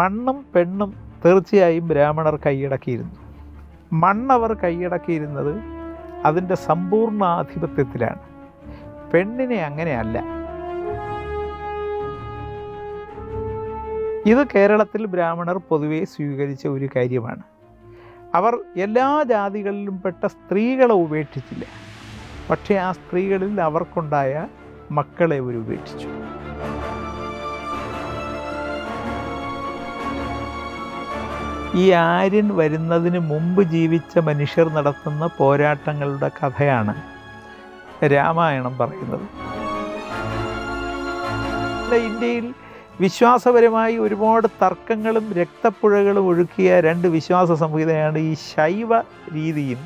മണ്ണും പെണ്ണും തീർച്ചയായും ബ്രാഹ്മണർ കൈയടക്കിയിരുന്നു മണ്ണവർ കൈയടക്കിയിരുന്നത് അതിൻ്റെ സമ്പൂർണ്ണ ആധിപത്യത്തിലാണ് പെണ്ണിനെ അങ്ങനെയല്ല ഇത് കേരളത്തിൽ ബ്രാഹ്മണർ പൊതുവെ സ്വീകരിച്ച ഒരു കാര്യമാണ് അവർ എല്ലാ ജാതികളിലും പെട്ട സ്ത്രീകളെ ഉപേക്ഷിച്ചില്ല പക്ഷേ ആ സ്ത്രീകളിൽ അവർക്കുണ്ടായ മക്കളെ അവർ ഉപേക്ഷിച്ചു ഈ ആര്യൻ വരുന്നതിന് മുമ്പ് ജീവിച്ച മനുഷ്യർ നടത്തുന്ന പോരാട്ടങ്ങളുടെ കഥയാണ് രാമായണം പറയുന്നത് ഇന്ത്യയിൽ വിശ്വാസപരമായി ഒരുപാട് തർക്കങ്ങളും രക്തപ്പുഴകളും ഒഴുക്കിയ രണ്ട് വിശ്വാസ സംഹിതയാണ് ഈ ശൈവ രീതിയും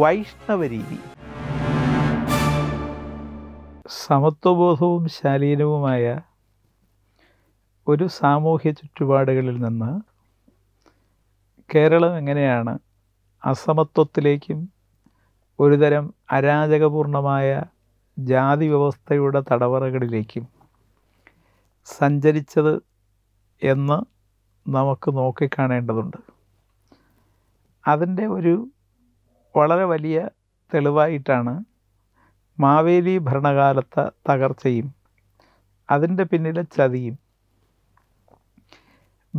വൈഷ്ണവ രീതിയും സമത്വബോധവും ശാലീനവുമായ ഒരു സാമൂഹ്യ ചുറ്റുപാടുകളിൽ നിന്ന് കേരളം എങ്ങനെയാണ് അസമത്വത്തിലേക്കും ഒരുതരം അരാജകപൂർണമായ ജാതി വ്യവസ്ഥയുടെ തടവറകളിലേക്കും സഞ്ചരിച്ചത് എന്ന് നമുക്ക് നോക്കിക്കാണേണ്ടതുണ്ട് അതിൻ്റെ ഒരു വളരെ വലിയ തെളിവായിട്ടാണ് മാവേലി ഭരണകാലത്തെ തകർച്ചയും അതിൻ്റെ പിന്നിലെ ചതിയും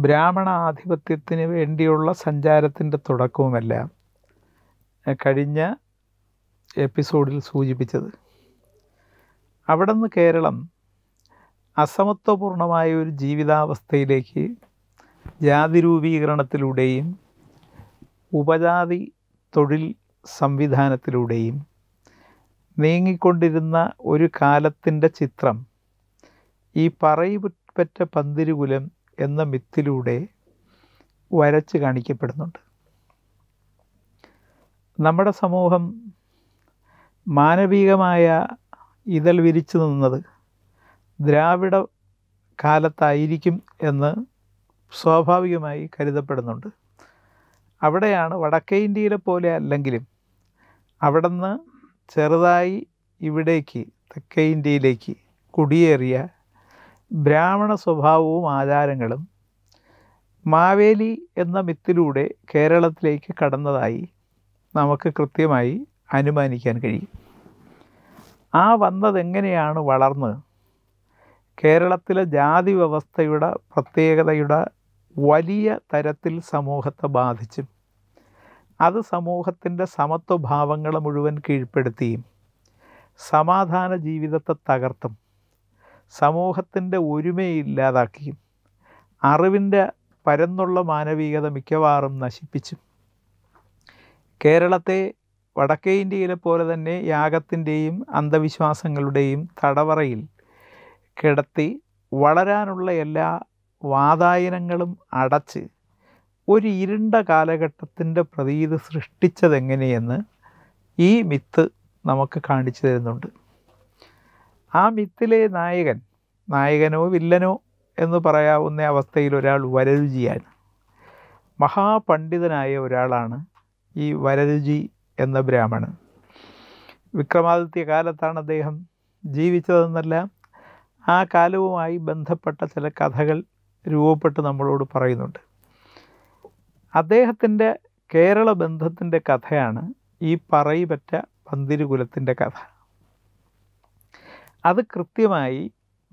ബ്രാഹ്മണ ആധിപത്യത്തിന് വേണ്ടിയുള്ള സഞ്ചാരത്തിൻ്റെ തുടക്കവുമല്ല കഴിഞ്ഞ എപ്പിസോഡിൽ സൂചിപ്പിച്ചത് അവിടെ നിന്ന് കേരളം അസമത്വപൂർണമായ ഒരു ജീവിതാവസ്ഥയിലേക്ക് ജാതി രൂപീകരണത്തിലൂടെയും ഉപജാതി തൊഴിൽ സംവിധാനത്തിലൂടെയും നീങ്ങിക്കൊണ്ടിരുന്ന ഒരു കാലത്തിൻ്റെ ചിത്രം ഈ പറയുപറ്റ പന്തിരുകുലം എന്ന മിത്തിലൂടെ വരച്ച് കാണിക്കപ്പെടുന്നുണ്ട് നമ്മുടെ സമൂഹം മാനവികമായ ഇതൽ വിരിച്ചു നിന്നത് ദ്രാവിഡ കാലത്തായിരിക്കും എന്ന് സ്വാഭാവികമായി കരുതപ്പെടുന്നുണ്ട് അവിടെയാണ് വടക്കേ ഇന്ത്യയിലെ പോലെ അല്ലെങ്കിലും അവിടുന്ന് ചെറുതായി ഇവിടേക്ക് തെക്കേ ഇന്ത്യയിലേക്ക് കുടിയേറിയ ബ്രാഹ്മണ സ്വഭാവവും ആചാരങ്ങളും മാവേലി എന്ന മിത്തിലൂടെ കേരളത്തിലേക്ക് കടന്നതായി നമുക്ക് കൃത്യമായി അനുമാനിക്കാൻ കഴിയും ആ വന്നതെങ്ങനെയാണ് വളർന്ന് കേരളത്തിലെ ജാതി വ്യവസ്ഥയുടെ പ്രത്യേകതയുടെ വലിയ തരത്തിൽ സമൂഹത്തെ ബാധിച്ചും അത് സമൂഹത്തിൻ്റെ സമത്വഭാവങ്ങളെ മുഴുവൻ കീഴ്പ്പെടുത്തിയും സമാധാന ജീവിതത്തെ തകർത്തും സമൂഹത്തിൻ്റെ ഒരുമയില്ലാതാക്കിയും അറിവിൻ്റെ പരന്നുള്ള മാനവികത മിക്കവാറും നശിപ്പിച്ചും കേരളത്തെ വടക്കേ ഇന്ത്യയിലെ പോലെ തന്നെ യാഗത്തിൻ്റെയും അന്ധവിശ്വാസങ്ങളുടെയും തടവറയിൽ കിടത്തി വളരാനുള്ള എല്ലാ വാതായനങ്ങളും അടച്ച് ഒരു ഇരുണ്ട കാലഘട്ടത്തിൻ്റെ പ്രതീതി സൃഷ്ടിച്ചതെങ്ങനെയെന്ന് ഈ മിത്ത് നമുക്ക് കാണിച്ചു തരുന്നുണ്ട് ആ മിത്തിലെ നായകൻ നായകനോ വില്ലനോ എന്ന് പറയാവുന്ന അവസ്ഥയിൽ ഒരാൾ വരരുചിയാണ് മഹാപണ്ഡിതനായ ഒരാളാണ് ഈ വരരുചി എന്ന ബ്രാഹ്മണൻ വിക്രമാദിത്യ കാലത്താണ് അദ്ദേഹം ജീവിച്ചതെന്നല്ല ആ കാലവുമായി ബന്ധപ്പെട്ട ചില കഥകൾ രൂപപ്പെട്ട് നമ്മളോട് പറയുന്നുണ്ട് അദ്ദേഹത്തിൻ്റെ കേരള ബന്ധത്തിൻ്റെ കഥയാണ് ഈ പറയിപ്പറ്റ പന്തിരുകുലത്തിൻ്റെ കഥ അത് കൃത്യമായി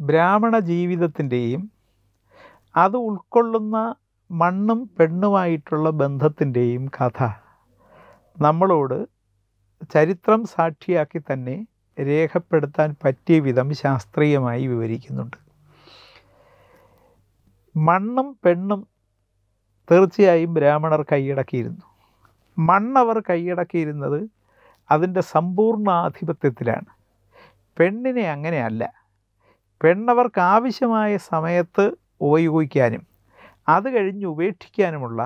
ബ്രാഹ്മണ ജീവിതത്തിൻ്റെയും അത് ഉൾക്കൊള്ളുന്ന മണ്ണും പെണ്ണുമായിട്ടുള്ള ബന്ധത്തിൻ്റെയും കഥ നമ്മളോട് ചരിത്രം സാക്ഷിയാക്കി തന്നെ രേഖപ്പെടുത്താൻ പറ്റിയ വിധം ശാസ്ത്രീയമായി വിവരിക്കുന്നുണ്ട് മണ്ണും പെണ്ണും തീർച്ചയായും ബ്രാഹ്മണർ കൈയടക്കിയിരുന്നു മണ്ണവർ കൈയടക്കിയിരുന്നത് അതിൻ്റെ സമ്പൂർണ്ണ ആധിപത്യത്തിലാണ് പെണ്ണിനെ അങ്ങനെയല്ല പെണ്ണവർക്ക് ആവശ്യമായ സമയത്ത് ഉപയോഗിക്കാനും അത് കഴിഞ്ഞ് ഉപേക്ഷിക്കാനുമുള്ള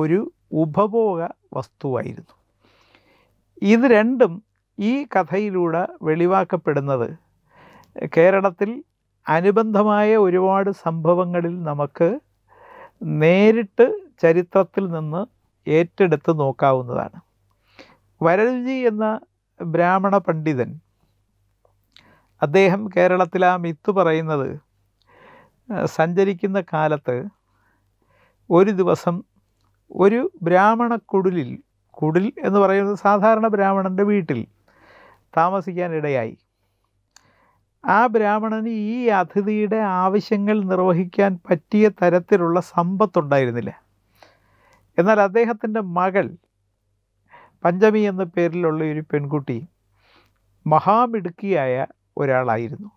ഒരു ഉപഭോഗ വസ്തുവായിരുന്നു ഇത് രണ്ടും ഈ കഥയിലൂടെ വെളിവാക്കപ്പെടുന്നത് കേരളത്തിൽ അനുബന്ധമായ ഒരുപാട് സംഭവങ്ങളിൽ നമുക്ക് നേരിട്ട് ചരിത്രത്തിൽ നിന്ന് ഏറ്റെടുത്ത് നോക്കാവുന്നതാണ് വരരുചി എന്ന ബ്രാഹ്മണ പണ്ഡിതൻ അദ്ദേഹം കേരളത്തിൽ ആ മിത്ത് പറയുന്നത് സഞ്ചരിക്കുന്ന കാലത്ത് ഒരു ദിവസം ഒരു ബ്രാഹ്മണ കുടിലിൽ കുടിൽ എന്ന് പറയുന്നത് സാധാരണ ബ്രാഹ്മണൻ്റെ വീട്ടിൽ താമസിക്കാനിടയായി ആ ബ്രാഹ്മണന് ഈ അതിഥിയുടെ ആവശ്യങ്ങൾ നിർവഹിക്കാൻ പറ്റിയ തരത്തിലുള്ള സമ്പത്തുണ്ടായിരുന്നില്ല എന്നാൽ അദ്ദേഹത്തിൻ്റെ മകൾ പഞ്ചമി എന്ന പേരിലുള്ള ഒരു പെൺകുട്ടി മഹാമിടുക്കിയായ ഒരാളായിരുന്നു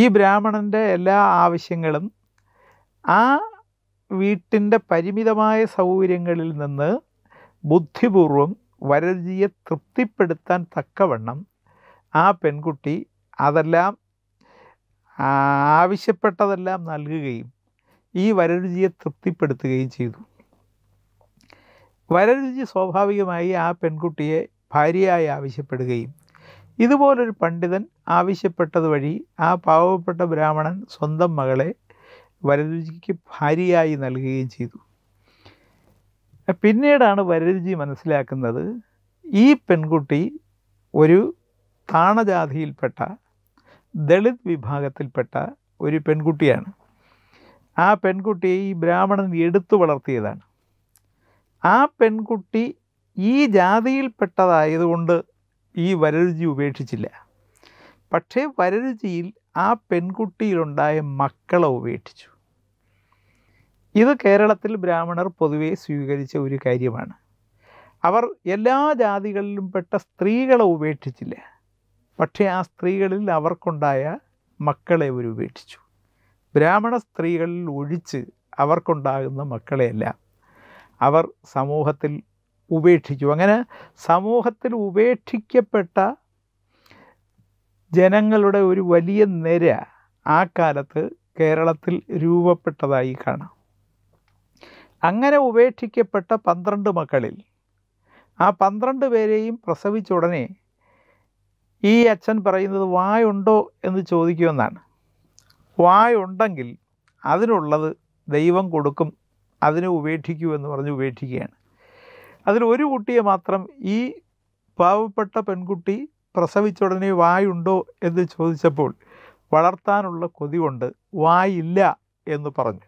ഈ ബ്രാഹ്മണൻ്റെ എല്ലാ ആവശ്യങ്ങളും ആ വീട്ടിൻ്റെ പരിമിതമായ സൗകര്യങ്ങളിൽ നിന്ന് ബുദ്ധിപൂർവം വരജിയെ തൃപ്തിപ്പെടുത്താൻ തക്കവണ്ണം ആ പെൺകുട്ടി അതെല്ലാം ആവശ്യപ്പെട്ടതെല്ലാം നൽകുകയും ഈ വരരുചിയെ തൃപ്തിപ്പെടുത്തുകയും ചെയ്തു വരരുചി സ്വാഭാവികമായി ആ പെൺകുട്ടിയെ ഭാര്യയായി ആവശ്യപ്പെടുകയും ഇതുപോലൊരു പണ്ഡിതൻ ആവശ്യപ്പെട്ടത് വഴി ആ പാവപ്പെട്ട ബ്രാഹ്മണൻ സ്വന്തം മകളെ വരരുചിക്ക് ഭാര്യയായി നൽകുകയും ചെയ്തു പിന്നീടാണ് വരരുചി മനസ്സിലാക്കുന്നത് ഈ പെൺകുട്ടി ഒരു താണജാതിയിൽപ്പെട്ട ദളിത് വിഭാഗത്തിൽപ്പെട്ട ഒരു പെൺകുട്ടിയാണ് ആ പെൺകുട്ടിയെ ഈ ബ്രാഹ്മണൻ എടുത്തു വളർത്തിയതാണ് ആ പെൺകുട്ടി ഈ ജാതിയിൽപ്പെട്ടതായതുകൊണ്ട് ഈ വരരുചി ഉപേക്ഷിച്ചില്ല പക്ഷേ വരരുചിയിൽ ആ പെൺകുട്ടിയിലുണ്ടായ മക്കളെ ഉപേക്ഷിച്ചു ഇത് കേരളത്തിൽ ബ്രാഹ്മണർ പൊതുവെ സ്വീകരിച്ച ഒരു കാര്യമാണ് അവർ എല്ലാ ജാതികളിലും പെട്ട സ്ത്രീകളെ ഉപേക്ഷിച്ചില്ല പക്ഷേ ആ സ്ത്രീകളിൽ അവർക്കുണ്ടായ മക്കളെ അവർ ഉപേക്ഷിച്ചു ബ്രാഹ്മണ സ്ത്രീകളിൽ ഒഴിച്ച് അവർക്കുണ്ടാകുന്ന മക്കളെയെല്ലാം അവർ സമൂഹത്തിൽ ഉപേക്ഷിച്ചു അങ്ങനെ സമൂഹത്തിൽ ഉപേക്ഷിക്കപ്പെട്ട ജനങ്ങളുടെ ഒരു വലിയ നിര ആ കാലത്ത് കേരളത്തിൽ രൂപപ്പെട്ടതായി കാണാം അങ്ങനെ ഉപേക്ഷിക്കപ്പെട്ട പന്ത്രണ്ട് മക്കളിൽ ആ പന്ത്രണ്ട് പേരെയും പ്രസവിച്ച ഉടനെ ഈ അച്ഛൻ പറയുന്നത് വായുണ്ടോ എന്ന് ചോദിക്കുമെന്നാണ് വായുണ്ടെങ്കിൽ അതിനുള്ളത് ദൈവം കൊടുക്കും അതിനെ ഉപേക്ഷിക്കൂ എന്ന് പറഞ്ഞ് ഉപേക്ഷിക്കുകയാണ് അതിൽ ഒരു കുട്ടിയെ മാത്രം ഈ പാവപ്പെട്ട പെൺകുട്ടി പ്രസവിച്ച ഉടനെ വായുണ്ടോ എന്ന് ചോദിച്ചപ്പോൾ വളർത്താനുള്ള കൊതി കൊണ്ട് വായില്ല എന്ന് പറഞ്ഞു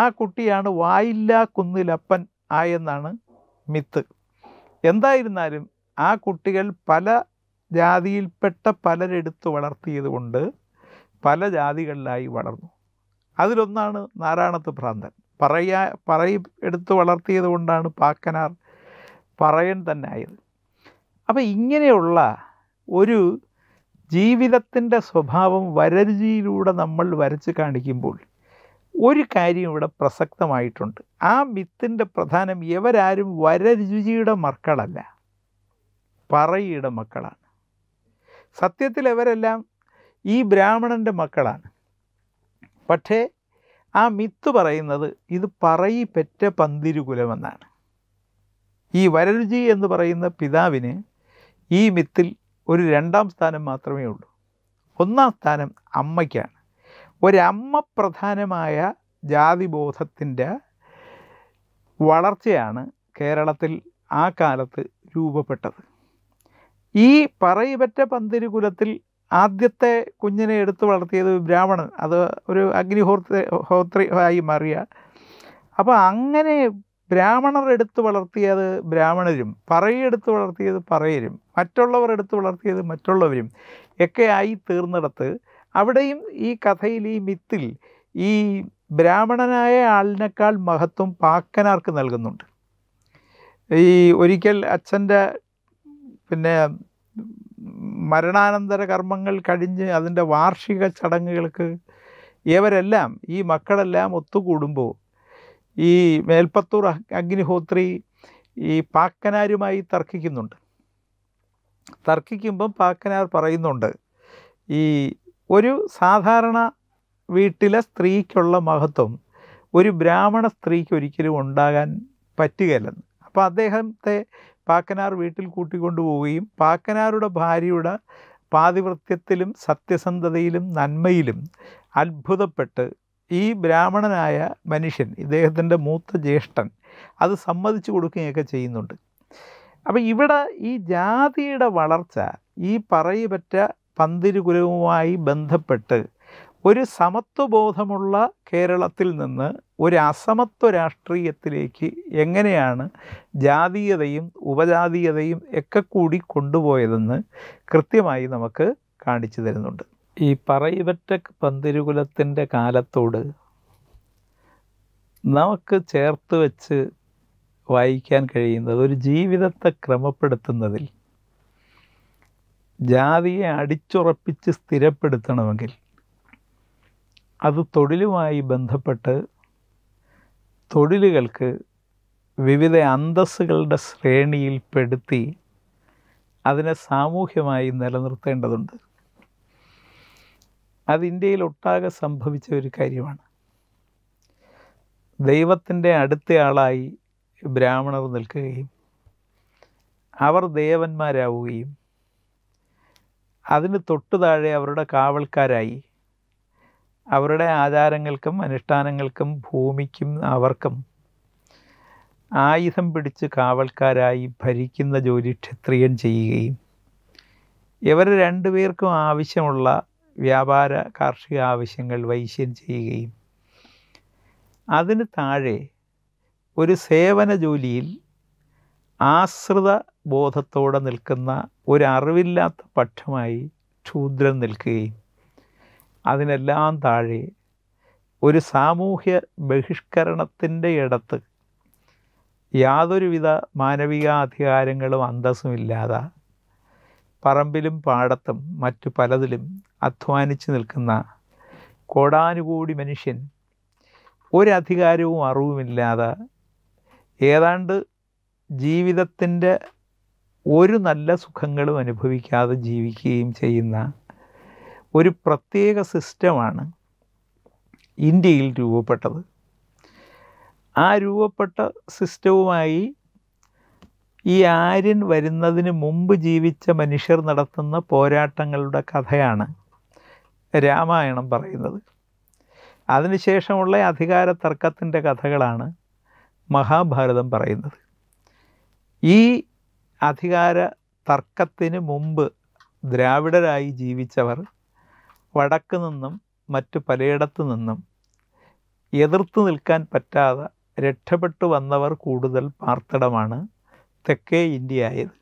ആ കുട്ടിയാണ് വായില്ല കുന്നിലപ്പൻ ആയെന്നാണ് മിത്ത് എന്തായിരുന്നാലും ആ കുട്ടികൾ പല ജാതിയിൽപ്പെട്ട പലരെടുത്ത് വളർത്തിയതുകൊണ്ട് പല ജാതികളിലായി വളർന്നു അതിലൊന്നാണ് നാരായണത്ത് ഭ്രാന്തൻ പറയ പറയി എടുത്ത് വളർത്തിയത് കൊണ്ടാണ് പാക്കനാർ പറയൻ തന്നെ ആയത് അപ്പോൾ ഇങ്ങനെയുള്ള ഒരു ജീവിതത്തിൻ്റെ സ്വഭാവം വരരുചിയിലൂടെ നമ്മൾ വരച്ച് കാണിക്കുമ്പോൾ ഒരു കാര്യം ഇവിടെ പ്രസക്തമായിട്ടുണ്ട് ആ മിത്തിൻ്റെ പ്രധാനം ഇവരാരും വരരുചിയുടെ മക്കളല്ല പറയുടെ മക്കളാണ് സത്യത്തിൽ ഇവരെല്ലാം ഈ ബ്രാഹ്മണൻ്റെ മക്കളാണ് പക്ഷേ ആ മിത്ത് പറയുന്നത് ഇത് പറയി പെറ്റ പന്തിരുകുലമെന്നാണ് ഈ വരരുചി എന്ന് പറയുന്ന പിതാവിന് ഈ മിത്തിൽ ഒരു രണ്ടാം സ്ഥാനം മാത്രമേ ഉള്ളൂ ഒന്നാം സ്ഥാനം അമ്മയ്ക്കാണ് ഒരമ്മ പ്രധാനമായ ജാതിബോധത്തിൻ്റെ വളർച്ചയാണ് കേരളത്തിൽ ആ കാലത്ത് രൂപപ്പെട്ടത് ഈ പറയപറ്റ പന്തിരി കുലത്തിൽ ആദ്യത്തെ കുഞ്ഞിനെ എടുത്തു വളർത്തിയത് ബ്രാഹ്മണൻ അത് ഒരു അഗ്നിഹോത്ര ഹോത്രി ആയി മാറിയ അപ്പോൾ അങ്ങനെ ബ്രാഹ്മണർ എടുത്തു വളർത്തിയത് ബ്രാഹ്മണരും പറയെടുത്ത് വളർത്തിയത് പറയരും മറ്റുള്ളവർ എടുത്ത് വളർത്തിയത് മറ്റുള്ളവരും ഒക്കെ ആയി തീർന്നിടത്ത് അവിടെയും ഈ കഥയിൽ ഈ മിത്തിൽ ഈ ബ്രാഹ്മണനായ ആളിനേക്കാൾ മഹത്വം പാക്കനാർക്ക് നൽകുന്നുണ്ട് ഈ ഒരിക്കൽ അച്ഛൻ്റെ പിന്നെ മരണാനന്തര കർമ്മങ്ങൾ കഴിഞ്ഞ് അതിൻ്റെ വാർഷിക ചടങ്ങുകൾക്ക് ഇവരെല്ലാം ഈ മക്കളെല്ലാം ഒത്തുകൂടുമ്പോൾ ഈ മേൽപ്പത്തൂർ അഗ്നിഹോത്രി ഈ പാക്കനാരുമായി തർക്കിക്കുന്നുണ്ട് തർക്കിക്കുമ്പം പാക്കനാർ പറയുന്നുണ്ട് ഈ ഒരു സാധാരണ വീട്ടിലെ സ്ത്രീക്കുള്ള മഹത്വം ഒരു ബ്രാഹ്മണ സ്ത്രീക്ക് ഒരിക്കലും ഉണ്ടാകാൻ പറ്റുകയില്ലെന്ന് അപ്പോൾ അദ്ദേഹത്തെ പാക്കനാർ വീട്ടിൽ പോവുകയും പാക്കനാരുടെ ഭാര്യയുടെ പാതിവൃത്യത്തിലും സത്യസന്ധതയിലും നന്മയിലും അത്ഭുതപ്പെട്ട് ഈ ബ്രാഹ്മണനായ മനുഷ്യൻ ഇദ്ദേഹത്തിൻ്റെ മൂത്ത ജ്യേഷ്ഠൻ അത് സമ്മതിച്ചു കൊടുക്കുകയൊക്കെ ചെയ്യുന്നുണ്ട് അപ്പോൾ ഇവിടെ ഈ ജാതിയുടെ വളർച്ച ഈ പറയപറ്റ പന്തിരുകുലവുമായി ബന്ധപ്പെട്ട് ഒരു സമത്വബോധമുള്ള കേരളത്തിൽ നിന്ന് ഒരു അസമത്വ രാഷ്ട്രീയത്തിലേക്ക് എങ്ങനെയാണ് ജാതീയതയും ഉപജാതീയതയും ഒക്കെ കൂടി കൊണ്ടുപോയതെന്ന് കൃത്യമായി നമുക്ക് കാണിച്ചു തരുന്നുണ്ട് ഈ പറയിവറ്റ പന്തിരുകുലത്തിൻ്റെ കാലത്തോട് നമുക്ക് ചേർത്ത് വെച്ച് വായിക്കാൻ കഴിയുന്നത് ഒരു ജീവിതത്തെ ക്രമപ്പെടുത്തുന്നതിൽ ജാതിയെ അടിച്ചുറപ്പിച്ച് സ്ഥിരപ്പെടുത്തണമെങ്കിൽ അത് തൊഴിലുമായി ബന്ധപ്പെട്ട് തൊഴിലുകൾക്ക് വിവിധ അന്തസ്സുകളുടെ ശ്രേണിയിൽപ്പെടുത്തി അതിനെ സാമൂഹ്യമായി നിലനിർത്തേണ്ടതുണ്ട് അത് ഒട്ടാകെ സംഭവിച്ച ഒരു കാര്യമാണ് ദൈവത്തിൻ്റെ അടുത്തയാളായി ബ്രാഹ്മണർ നിൽക്കുകയും അവർ ദേവന്മാരാവുകയും അതിന് തൊട്ടു താഴെ അവരുടെ കാവൽക്കാരായി അവരുടെ ആചാരങ്ങൾക്കും അനുഷ്ഠാനങ്ങൾക്കും ഭൂമിക്കും അവർക്കും ആയുധം പിടിച്ച് കാവൽക്കാരായി ഭരിക്കുന്ന ജോലി ക്ഷത്രിയൻ ചെയ്യുകയും ഇവർ രണ്ടുപേർക്കും ആവശ്യമുള്ള വ്യാപാര കാർഷിക ആവശ്യങ്ങൾ വൈശ്യം ചെയ്യുകയും അതിന് താഴെ ഒരു സേവന ജോലിയിൽ ആശ്രിത ബോധത്തോടെ നിൽക്കുന്ന ഒരു പക്ഷമായി ക്ഷൂദ്രൻ നിൽക്കുകയും അതിനെല്ലാം താഴെ ഒരു സാമൂഹ്യ ബഹിഷ്കരണത്തിൻ്റെ ഇടത്ത് യാതൊരുവിധ മാനവികാധികാരങ്ങളും അന്തസ്സുമില്ലാതെ പറമ്പിലും പാടത്തും മറ്റു പലതിലും അധ്വാനിച്ച് നിൽക്കുന്ന കോടാനുകൂടി മനുഷ്യൻ ഒരധികാരവും അറിവുമില്ലാതെ ഏതാണ്ട് ജീവിതത്തിൻ്റെ ഒരു നല്ല സുഖങ്ങളും അനുഭവിക്കാതെ ജീവിക്കുകയും ചെയ്യുന്ന ഒരു പ്രത്യേക സിസ്റ്റമാണ് ഇന്ത്യയിൽ രൂപപ്പെട്ടത് ആ രൂപപ്പെട്ട സിസ്റ്റവുമായി ഈ ആര്യൻ വരുന്നതിന് മുമ്പ് ജീവിച്ച മനുഷ്യർ നടത്തുന്ന പോരാട്ടങ്ങളുടെ കഥയാണ് രാമായണം പറയുന്നത് അതിനുശേഷമുള്ള അധികാര തർക്കത്തിൻ്റെ കഥകളാണ് മഹാഭാരതം പറയുന്നത് ഈ അധികാര തർക്കത്തിന് മുമ്പ് ദ്രാവിഡരായി ജീവിച്ചവർ വടക്കു നിന്നും മറ്റു പലയിടത്തു നിന്നും എതിർത്ത് നിൽക്കാൻ പറ്റാതെ രക്ഷപ്പെട്ടു വന്നവർ കൂടുതൽ പാർത്തടമാണ് തെക്കേ ഇന്ത്യ ആയത്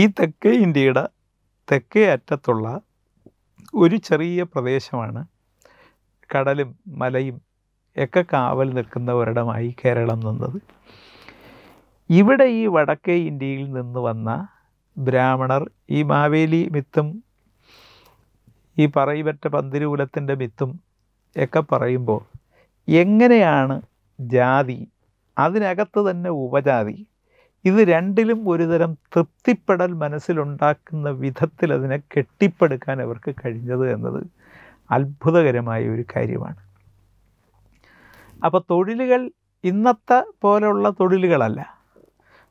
ഈ തെക്കേ ഇന്ത്യയുടെ തെക്കേ അറ്റത്തുള്ള ഒരു ചെറിയ പ്രദേശമാണ് കടലും മലയും ഒക്കെ കാവൽ നിൽക്കുന്ന ഒരിടമായി കേരളം നിന്നത് ഇവിടെ ഈ വടക്കേ ഇന്ത്യയിൽ നിന്ന് വന്ന ബ്രാഹ്മണർ ഈ മാവേലി മിത്തും ഈ പറയിപറ്റ പന്തിരുകുലത്തിൻ്റെ മിത്തും ഒക്കെ പറയുമ്പോൾ എങ്ങനെയാണ് ജാതി അതിനകത്ത് തന്നെ ഉപജാതി ഇത് രണ്ടിലും ഒരുതരം തൃപ്തിപ്പെടൽ മനസ്സിലുണ്ടാക്കുന്ന വിധത്തിൽ അതിനെ കെട്ടിപ്പടുക്കാൻ അവർക്ക് കഴിഞ്ഞത് എന്നത് അത്ഭുതകരമായ ഒരു കാര്യമാണ് അപ്പോൾ തൊഴിലുകൾ ഇന്നത്തെ പോലെയുള്ള തൊഴിലുകളല്ല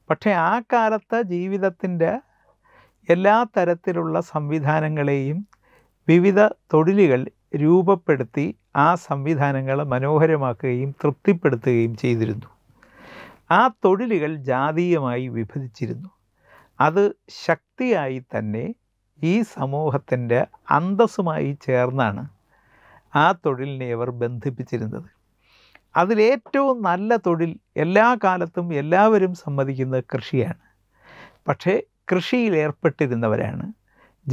പക്ഷേ ആ കാലത്തെ ജീവിതത്തിൻ്റെ എല്ലാ തരത്തിലുള്ള സംവിധാനങ്ങളെയും വിവിധ തൊഴിലുകൾ രൂപപ്പെടുത്തി ആ സംവിധാനങ്ങളെ മനോഹരമാക്കുകയും തൃപ്തിപ്പെടുത്തുകയും ചെയ്തിരുന്നു ആ തൊഴിലുകൾ ജാതീയമായി വിഭജിച്ചിരുന്നു അത് ശക്തിയായി തന്നെ ഈ സമൂഹത്തിൻ്റെ അന്തസ്സുമായി ചേർന്നാണ് ആ തൊഴിലിനെ അവർ ബന്ധിപ്പിച്ചിരുന്നത് അതിലേറ്റവും നല്ല തൊഴിൽ എല്ലാ കാലത്തും എല്ലാവരും സമ്മതിക്കുന്ന കൃഷിയാണ് പക്ഷേ കൃഷിയിൽ ഏർപ്പെട്ടിരുന്നവരാണ്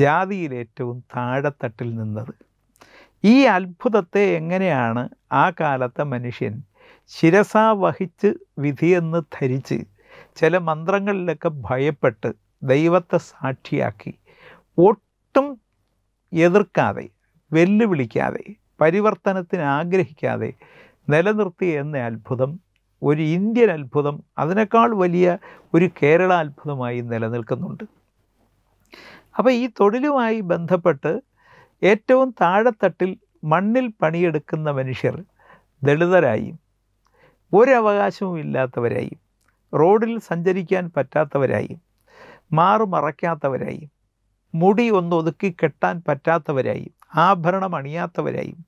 ജാതിയിൽ ഏറ്റവും താഴെത്തട്ടിൽ നിന്നത് ഈ അത്ഭുതത്തെ എങ്ങനെയാണ് ആ കാലത്തെ മനുഷ്യൻ ശിരസ വഹിച്ച് വിധിയെന്ന് ധരിച്ച് ചില മന്ത്രങ്ങളിലൊക്കെ ഭയപ്പെട്ട് ദൈവത്തെ സാക്ഷിയാക്കി ഒട്ടും എതിർക്കാതെ വെല്ലുവിളിക്കാതെ പരിവർത്തനത്തിന് ആഗ്രഹിക്കാതെ നിലനിർത്തി എന്ന അത്ഭുതം ഒരു ഇന്ത്യൻ അത്ഭുതം അതിനേക്കാൾ വലിയ ഒരു കേരള അത്ഭുതമായി നിലനിൽക്കുന്നുണ്ട് അപ്പോൾ ഈ തൊഴിലുമായി ബന്ധപ്പെട്ട് ഏറ്റവും താഴെത്തട്ടിൽ മണ്ണിൽ പണിയെടുക്കുന്ന മനുഷ്യർ ദളിതരായും ഒരവകാശവും ഇല്ലാത്തവരായും റോഡിൽ സഞ്ചരിക്കാൻ പറ്റാത്തവരായും മാറുമറയ്ക്കാത്തവരായും മുടി ഒന്ന് ഒതുക്കി കെട്ടാൻ പറ്റാത്തവരായും ആഭരണം അണിയാത്തവരായും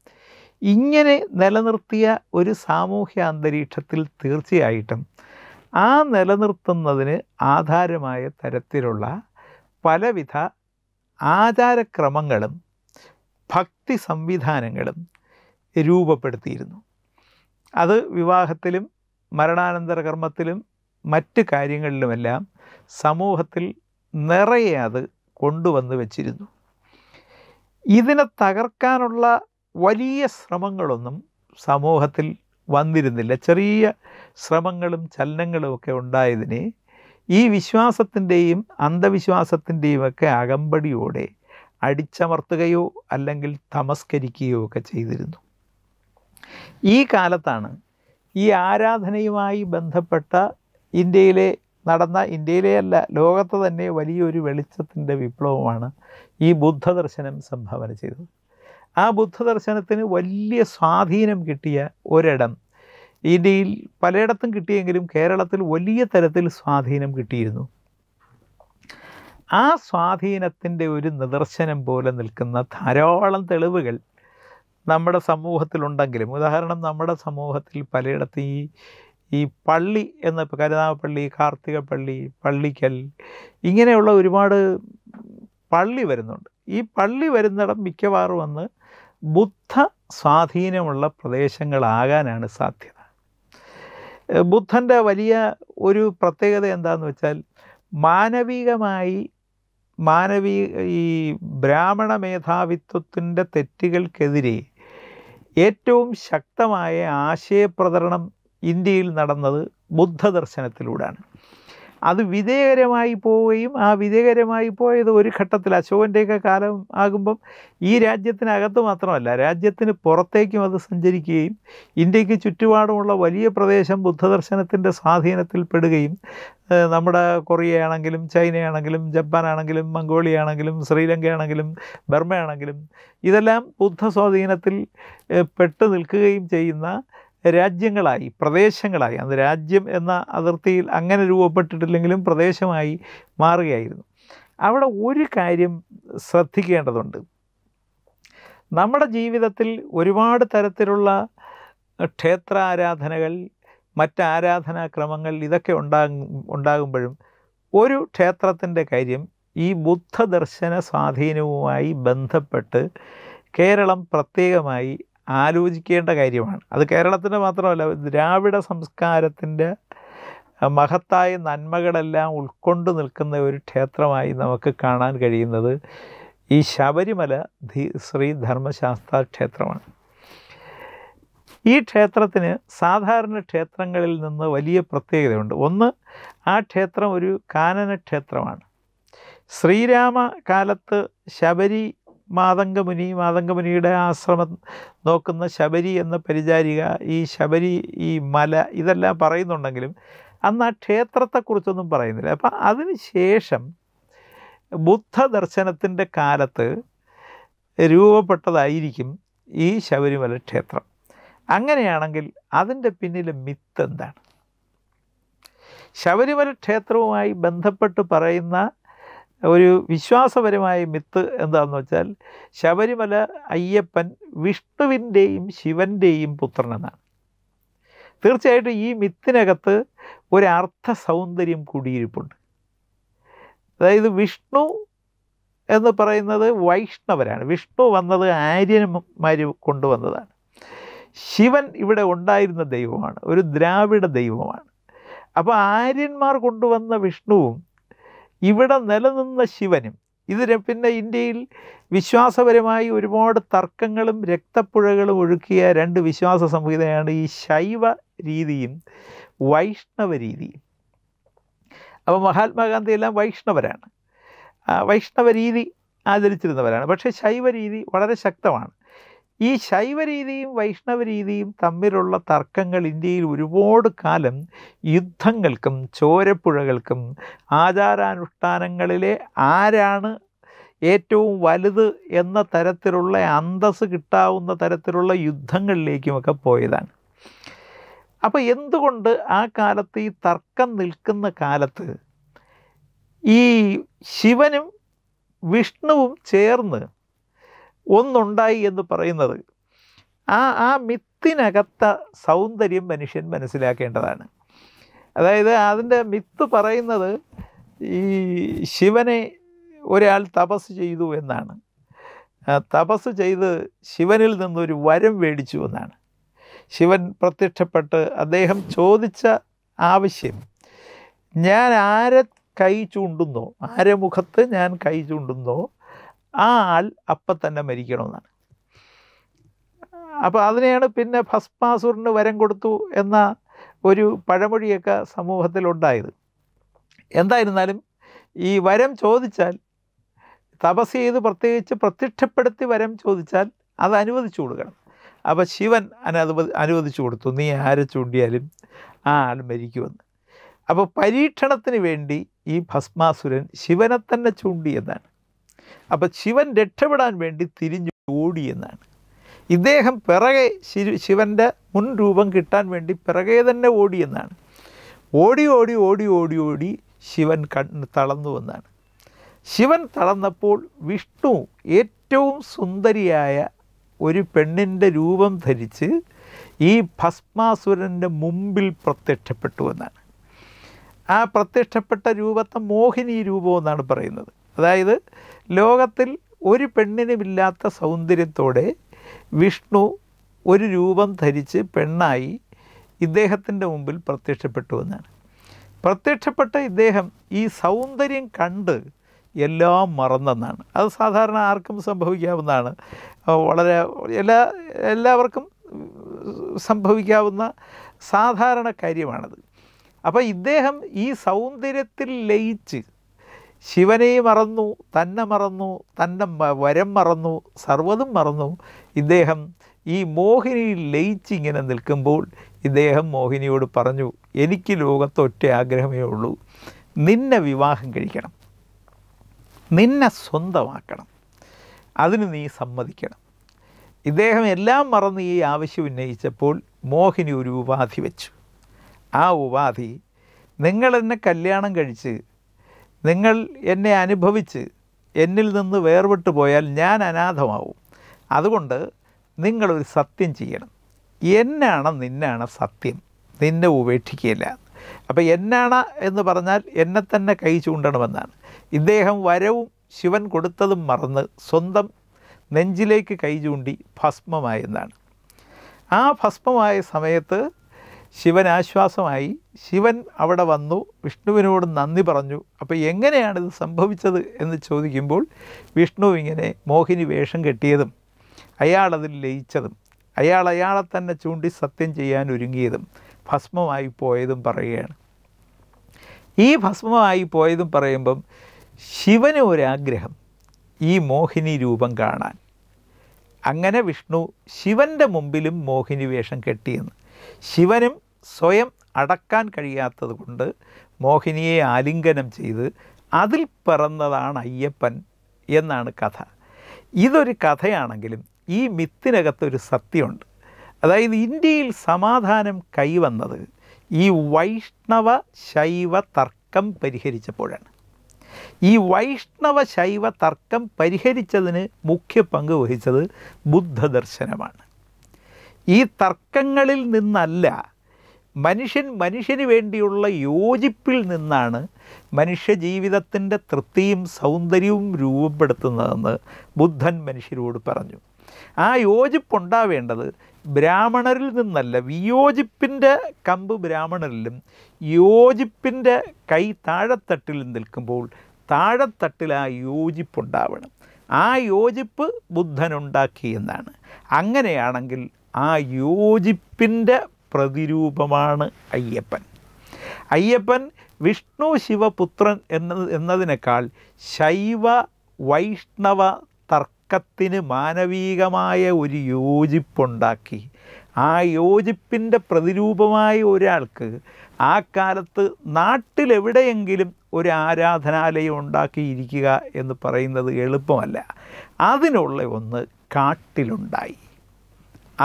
ഇങ്ങനെ നിലനിർത്തിയ ഒരു സാമൂഹ്യ അന്തരീക്ഷത്തിൽ തീർച്ചയായിട്ടും ആ നിലനിർത്തുന്നതിന് ആധാരമായ തരത്തിലുള്ള പലവിധ ആചാരക്രമങ്ങളും ഭക്തി സംവിധാനങ്ങളും രൂപപ്പെടുത്തിയിരുന്നു അത് വിവാഹത്തിലും മരണാനന്തര കർമ്മത്തിലും മറ്റ് കാര്യങ്ങളിലുമെല്ലാം സമൂഹത്തിൽ നിറയെ അത് കൊണ്ടുവന്ന് വച്ചിരുന്നു ഇതിനെ തകർക്കാനുള്ള വലിയ ശ്രമങ്ങളൊന്നും സമൂഹത്തിൽ വന്നിരുന്നില്ല ചെറിയ ശ്രമങ്ങളും ചലനങ്ങളുമൊക്കെ ഉണ്ടായതിനെ ഈ വിശ്വാസത്തിൻ്റെയും അന്ധവിശ്വാസത്തിൻ്റെയും ഒക്കെ അകമ്പടിയോടെ അടിച്ചമർത്തുകയോ അല്ലെങ്കിൽ തമസ്കരിക്കുകയോ ഒക്കെ ചെയ്തിരുന്നു ഈ കാലത്താണ് ഈ ആരാധനയുമായി ബന്ധപ്പെട്ട ഇന്ത്യയിലെ നടന്ന ഇന്ത്യയിലെ അല്ല ലോകത്ത് തന്നെ വലിയൊരു വെളിച്ചത്തിൻ്റെ വിപ്ലവമാണ് ഈ ബുദ്ധദർശനം സംഭാവന ചെയ്തത് ആ ബുദ്ധദർശനത്തിന് വലിയ സ്വാധീനം കിട്ടിയ ഒരിടം ഇന്ത്യയിൽ പലയിടത്തും കിട്ടിയെങ്കിലും കേരളത്തിൽ വലിയ തരത്തിൽ സ്വാധീനം കിട്ടിയിരുന്നു ആ സ്വാധീനത്തിൻ്റെ ഒരു നിദർശനം പോലെ നിൽക്കുന്ന ധാരാളം തെളിവുകൾ നമ്മുടെ സമൂഹത്തിലുണ്ടെങ്കിലും ഉദാഹരണം നമ്മുടെ സമൂഹത്തിൽ പലയിടത്തും ഈ ഈ പള്ളി എന്ന കാർത്തിക പള്ളി പള്ളിക്കൽ ഇങ്ങനെയുള്ള ഒരുപാട് പള്ളി വരുന്നുണ്ട് ഈ പള്ളി വരുന്നിടം മിക്കവാറും വന്ന് ബുദ്ധ സ്വാധീനമുള്ള പ്രദേശങ്ങളാകാനാണ് സാധ്യത ബുദ്ധൻ്റെ വലിയ ഒരു പ്രത്യേകത എന്താണെന്ന് വെച്ചാൽ മാനവികമായി മാനവീ ഈ ബ്രാഹ്മണ മേധാവിത്വത്തിൻ്റെ തെറ്റുകൾക്കെതിരെ ഏറ്റവും ശക്തമായ ആശയപ്രതരണം ഇന്ത്യയിൽ നടന്നത് ബുദ്ധദർശനത്തിലൂടെയാണ് അത് വിജയകരമായി പോവുകയും ആ വിജയകരമായി പോയത് ഒരു ഘട്ടത്തിൽ അശോകൻ്റെയൊക്കെ കാലം ആകുമ്പം ഈ രാജ്യത്തിനകത്ത് മാത്രമല്ല രാജ്യത്തിന് പുറത്തേക്കും അത് സഞ്ചരിക്കുകയും ഇന്ത്യക്ക് ചുറ്റുപാടുമുള്ള വലിയ പ്രദേശം ബുദ്ധദർശനത്തിൻ്റെ സ്വാധീനത്തിൽ പെടുകയും നമ്മുടെ കൊറിയ ആണെങ്കിലും ചൈനയാണെങ്കിലും ജപ്പാനാണെങ്കിലും മംഗോളിയ ആണെങ്കിലും ശ്രീലങ്കയാണെങ്കിലും ബർമ്മയാണെങ്കിലും ഇതെല്ലാം ബുദ്ധ സ്വാധീനത്തിൽ പെട്ടു നിൽക്കുകയും ചെയ്യുന്ന രാജ്യങ്ങളായി പ്രദേശങ്ങളായി അന്ന് രാജ്യം എന്ന അതിർത്തിയിൽ അങ്ങനെ രൂപപ്പെട്ടിട്ടില്ലെങ്കിലും പ്രദേശമായി മാറുകയായിരുന്നു അവിടെ ഒരു കാര്യം ശ്രദ്ധിക്കേണ്ടതുണ്ട് നമ്മുടെ ജീവിതത്തിൽ ഒരുപാട് തരത്തിലുള്ള ക്ഷേത്ര ആരാധനകൾ മറ്റ് ആരാധനാക്രമങ്ങൾ ഇതൊക്കെ ഉണ്ടാകും ഉണ്ടാകുമ്പോഴും ഒരു ക്ഷേത്രത്തിൻ്റെ കാര്യം ഈ ബുദ്ധദർശന സ്വാധീനവുമായി ബന്ധപ്പെട്ട് കേരളം പ്രത്യേകമായി ആലോചിക്കേണ്ട കാര്യമാണ് അത് കേരളത്തിൻ്റെ മാത്രമല്ല ദ്രാവിഡ സംസ്കാരത്തിൻ്റെ മഹത്തായ നന്മകളെല്ലാം ഉൾക്കൊണ്ട് നിൽക്കുന്ന ഒരു ക്ഷേത്രമായി നമുക്ക് കാണാൻ കഴിയുന്നത് ഈ ശബരിമല ശ്രീ ധർമ്മശാസ്ത്ര ക്ഷേത്രമാണ് ഈ ക്ഷേത്രത്തിന് സാധാരണ ക്ഷേത്രങ്ങളിൽ നിന്ന് വലിയ പ്രത്യേകതയുണ്ട് ഒന്ന് ആ ക്ഷേത്രം ഒരു കാനന ക്ഷേത്രമാണ് ശ്രീരാമ കാലത്ത് ശബരി മാതംഗമുനി മാതംഗമുനിയുടെ ആശ്രമം നോക്കുന്ന ശബരി എന്ന പരിചാരിക ഈ ശബരി ഈ മല ഇതെല്ലാം പറയുന്നുണ്ടെങ്കിലും അന്ന് ആ ക്ഷേത്രത്തെക്കുറിച്ചൊന്നും പറയുന്നില്ല അപ്പം അതിനുശേഷം ബുദ്ധ ബുദ്ധദർശനത്തിൻ്റെ കാലത്ത് രൂപപ്പെട്ടതായിരിക്കും ഈ ശബരിമല ക്ഷേത്രം അങ്ങനെയാണെങ്കിൽ അതിൻ്റെ പിന്നിലെ മിത്ത് എന്താണ് ശബരിമല ക്ഷേത്രവുമായി ബന്ധപ്പെട്ട് പറയുന്ന ഒരു വിശ്വാസപരമായ മിത്ത് എന്താണെന്ന് വെച്ചാൽ ശബരിമല അയ്യപ്പൻ വിഷ്ണുവിൻ്റെയും ശിവൻ്റെയും പുത്രനെന്നാണ് തീർച്ചയായിട്ടും ഈ മിത്തിനകത്ത് ഒരർത്ഥ സൗന്ദര്യം കൂടിയിരിപ്പുണ്ട് അതായത് വിഷ്ണു എന്ന് പറയുന്നത് വൈഷ്ണവരാണ് വിഷ്ണു വന്നത് ആര്യന്മാർ കൊണ്ടുവന്നതാണ് ശിവൻ ഇവിടെ ഉണ്ടായിരുന്ന ദൈവമാണ് ഒരു ദ്രാവിഡ ദൈവമാണ് അപ്പോൾ ആര്യന്മാർ കൊണ്ടുവന്ന വിഷ്ണുവും ഇവിടെ നിലനിന്ന ശിവനും ഇതിന് പിന്നെ ഇന്ത്യയിൽ വിശ്വാസപരമായി ഒരുപാട് തർക്കങ്ങളും രക്തപ്പുഴകളും ഒഴുക്കിയ രണ്ട് വിശ്വാസ സംഹിതയാണ് ഈ ശൈവ രീതിയും വൈഷ്ണവ രീതിയും അപ്പോൾ മഹാത്മാഗാന്ധി എല്ലാം വൈഷ്ണവരാണ് വൈഷ്ണവ രീതി ആചരിച്ചിരുന്നവരാണ് പക്ഷേ ശൈവ രീതി വളരെ ശക്തമാണ് ഈ ശൈവരീതിയും വൈഷ്ണവ രീതിയും തമ്മിലുള്ള തർക്കങ്ങൾ ഇന്ത്യയിൽ ഒരുപാട് കാലം യുദ്ധങ്ങൾക്കും ചോരപ്പുഴകൾക്കും ആചാരാനുഷ്ഠാനങ്ങളിലെ ആരാണ് ഏറ്റവും വലുത് എന്ന തരത്തിലുള്ള അന്തസ് കിട്ടാവുന്ന തരത്തിലുള്ള യുദ്ധങ്ങളിലേക്കുമൊക്കെ പോയതാണ് അപ്പോൾ എന്തുകൊണ്ട് ആ കാലത്ത് ഈ തർക്കം നിൽക്കുന്ന കാലത്ത് ഈ ശിവനും വിഷ്ണുവും ചേർന്ന് ഒന്നുണ്ടായി എന്ന് പറയുന്നത് ആ ആ മിത്തിനകത്ത സൗന്ദര്യം മനുഷ്യൻ മനസ്സിലാക്കേണ്ടതാണ് അതായത് അതിൻ്റെ മിത്ത് പറയുന്നത് ഈ ശിവനെ ഒരാൾ തപസ് ചെയ്തു എന്നാണ് തപസ് ചെയ്ത് ശിവനിൽ നിന്നൊരു വരം മേടിച്ചു എന്നാണ് ശിവൻ പ്രത്യക്ഷപ്പെട്ട് അദ്ദേഹം ചോദിച്ച ആവശ്യം ഞാൻ ആരെ കൈ ചൂണ്ടുന്നോ ആരെ മുഖത്ത് ഞാൻ കൈ ചൂണ്ടുന്നോ ആ ആൾ അപ്പം തന്നെ മരിക്കണമെന്നാണ് അപ്പോൾ അതിനെയാണ് പിന്നെ ഭസ്മാസുറിന് വരം കൊടുത്തു എന്ന ഒരു പഴമൊഴിയൊക്കെ സമൂഹത്തിലുണ്ടായത് എന്തായിരുന്നാലും ഈ വരം ചോദിച്ചാൽ തപസ് ചെയ്ത് പ്രത്യേകിച്ച് പ്രത്യക്ഷപ്പെടുത്തി വരം ചോദിച്ചാൽ അത് അനുവദിച്ചു കൊടുക്കണം അപ്പോൾ ശിവൻ അനുവ അനുവദിച്ചു കൊടുത്തു നീ ആരെ ചൂണ്ടിയാലും ആ ആൾ മരിക്കുമെന്ന് അപ്പോൾ പരീക്ഷണത്തിന് വേണ്ടി ഈ ഭസ്മാസുരൻ ശിവനെ തന്നെ ചൂണ്ടി എന്നാണ് അപ്പോൾ ശിവൻ രക്ഷപ്പെടാൻ വേണ്ടി തിരിഞ്ഞു ഓടിയെന്നാണ് ഇദ്ദേഹം പിറകെ ശിവൻ്റെ മുൻ രൂപം കിട്ടാൻ വേണ്ടി പിറകെ തന്നെ ഓടിയെന്നാണ് ഓടി ഓടി ഓടി ഓടി ഓടി ശിവൻ കണ്ണ് എന്നാണ് ശിവൻ തളർന്നപ്പോൾ വിഷ്ണു ഏറ്റവും സുന്ദരിയായ ഒരു പെണ്ണിൻ്റെ രൂപം ധരിച്ച് ഈ ഭസ്മാസുരൻ്റെ മുമ്പിൽ പ്രത്യക്ഷപ്പെട്ടു എന്നാണ് ആ പ്രത്യക്ഷപ്പെട്ട രൂപത്തെ മോഹിനി രൂപമെന്നാണ് പറയുന്നത് അതായത് ലോകത്തിൽ ഒരു പെണ്ണിനുമില്ലാത്ത സൗന്ദര്യത്തോടെ വിഷ്ണു ഒരു രൂപം ധരിച്ച് പെണ്ണായി ഇദ്ദേഹത്തിൻ്റെ മുമ്പിൽ പ്രത്യക്ഷപ്പെട്ടു എന്നാണ് പ്രത്യക്ഷപ്പെട്ട ഇദ്ദേഹം ഈ സൗന്ദര്യം കണ്ട് എല്ലാം മറന്നെന്നാണ് അത് സാധാരണ ആർക്കും സംഭവിക്കാവുന്നതാണ് വളരെ എല്ലാ എല്ലാവർക്കും സംഭവിക്കാവുന്ന സാധാരണ കാര്യമാണത് അപ്പോൾ ഇദ്ദേഹം ഈ സൗന്ദര്യത്തിൽ ലയിച്ച് ശിവനെ മറന്നു തന്നെ മറന്നു തൻ്റെ വരം മറന്നു സർവ്വതും മറന്നു ഇദ്ദേഹം ഈ മോഹിനിയിൽ ലയിച്ചിങ്ങനെ നിൽക്കുമ്പോൾ ഇദ്ദേഹം മോഹിനിയോട് പറഞ്ഞു എനിക്ക് ലോകത്തൊറ്റ ആഗ്രഹമേ ഉള്ളൂ നിന്നെ വിവാഹം കഴിക്കണം നിന്നെ സ്വന്തമാക്കണം അതിന് നീ സമ്മതിക്കണം ഇദ്ദേഹം എല്ലാം മറന്ന് ഈ ആവശ്യം ഉന്നയിച്ചപ്പോൾ മോഹിനി ഒരു ഉപാധി വെച്ചു ആ ഉപാധി നിങ്ങൾ എന്നെ കല്യാണം കഴിച്ച് നിങ്ങൾ എന്നെ അനുഭവിച്ച് എന്നിൽ നിന്ന് വേർപെട്ടു പോയാൽ ഞാൻ അനാഥമാവും അതുകൊണ്ട് നിങ്ങളൊരു സത്യം ചെയ്യണം എന്നാണ് നിന്നാണ് സത്യം നിന്നെ ഉപേക്ഷിക്കുകയില്ല അപ്പോൾ എന്നാണ് എന്ന് പറഞ്ഞാൽ എന്നെ തന്നെ കൈ ചൂണ്ടണമെന്നാണ് ഇദ്ദേഹം വരവും ശിവൻ കൊടുത്തതും മറന്ന് സ്വന്തം നെഞ്ചിലേക്ക് കൈ ചൂണ്ടി ഭസ്മമായെന്നാണ് ആ ഭസ്മമായ സമയത്ത് ശിവൻ ആശ്വാസമായി ശിവൻ അവിടെ വന്നു വിഷ്ണുവിനോട് നന്ദി പറഞ്ഞു അപ്പോൾ എങ്ങനെയാണിത് സംഭവിച്ചത് എന്ന് ചോദിക്കുമ്പോൾ വിഷ്ണു ഇങ്ങനെ മോഹിനി വേഷം കെട്ടിയതും അയാളതിൽ ലയിച്ചതും അയാൾ അയാളെ തന്നെ ചൂണ്ടി സത്യം ചെയ്യാൻ ഒരുങ്ങിയതും ഭസ്മമായി പോയതും പറയുകയാണ് ഈ ഭസ്മമായി പോയതും പറയുമ്പം ശിവന് ഒരാഗ്രഹം ഈ മോഹിനി രൂപം കാണാൻ അങ്ങനെ വിഷ്ണു ശിവൻ്റെ മുമ്പിലും മോഹിനി വേഷം കെട്ടിയെന്ന് ശിവനും സ്വയം അടക്കാൻ കഴിയാത്തത് കൊണ്ട് മോഹിനിയെ ആലിംഗനം ചെയ്ത് അതിൽ പിറന്നതാണ് അയ്യപ്പൻ എന്നാണ് കഥ ഇതൊരു കഥയാണെങ്കിലും ഈ മിത്തിനകത്തൊരു സത്യമുണ്ട് അതായത് ഇന്ത്യയിൽ സമാധാനം കൈവന്നത് ഈ വൈഷ്ണവ ശൈവ തർക്കം പരിഹരിച്ചപ്പോഴാണ് ഈ വൈഷ്ണവ ശൈവ തർക്കം പരിഹരിച്ചതിന് മുഖ്യ പങ്ക് വഹിച്ചത് ബുദ്ധദർശനമാണ് ഈ തർക്കങ്ങളിൽ നിന്നല്ല മനുഷ്യൻ മനുഷ്യന് വേണ്ടിയുള്ള യോജിപ്പിൽ നിന്നാണ് ജീവിതത്തിൻ്റെ തൃപ്തിയും സൗന്ദര്യവും രൂപപ്പെടുത്തുന്നതെന്ന് ബുദ്ധൻ മനുഷ്യരോട് പറഞ്ഞു ആ യോജിപ്പുണ്ടാവേണ്ടത് ബ്രാഹ്മണരിൽ നിന്നല്ല വിയോജിപ്പിൻ്റെ കമ്പ് ബ്രാഹ്മണരിലും യോജിപ്പിൻ്റെ കൈ താഴത്തട്ടിൽ നിൽക്കുമ്പോൾ താഴത്തട്ടിൽ ആ യോജിപ്പുണ്ടാവണം ആ യോജിപ്പ് ബുദ്ധനുണ്ടാക്കിയെന്നാണ് അങ്ങനെയാണെങ്കിൽ ആ യോജിപ്പിൻ്റെ പ്രതിരൂപമാണ് അയ്യപ്പൻ അയ്യപ്പൻ വിഷ്ണു ശിവപുത്രൻ എന്നത് എന്നതിനേക്കാൾ ശൈവ വൈഷ്ണവ തർക്കത്തിന് മാനവീകമായ ഒരു യോജിപ്പുണ്ടാക്കി ആ യോജിപ്പിൻ്റെ പ്രതിരൂപമായ ഒരാൾക്ക് ആ കാലത്ത് നാട്ടിലെവിടെയെങ്കിലും ഒരു ആരാധനാലയം ഉണ്ടാക്കിയിരിക്കുക എന്ന് പറയുന്നത് എളുപ്പമല്ല അതിനുള്ള ഒന്ന് കാട്ടിലുണ്ടായി